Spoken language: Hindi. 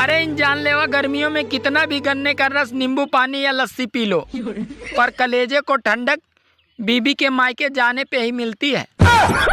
अरे इन जानलेवा गर्मियों में कितना भी गन्ने का रस नींबू पानी या लस्सी पी लो पर कलेजे को ठंडक बीबी के मायके जाने पे ही मिलती है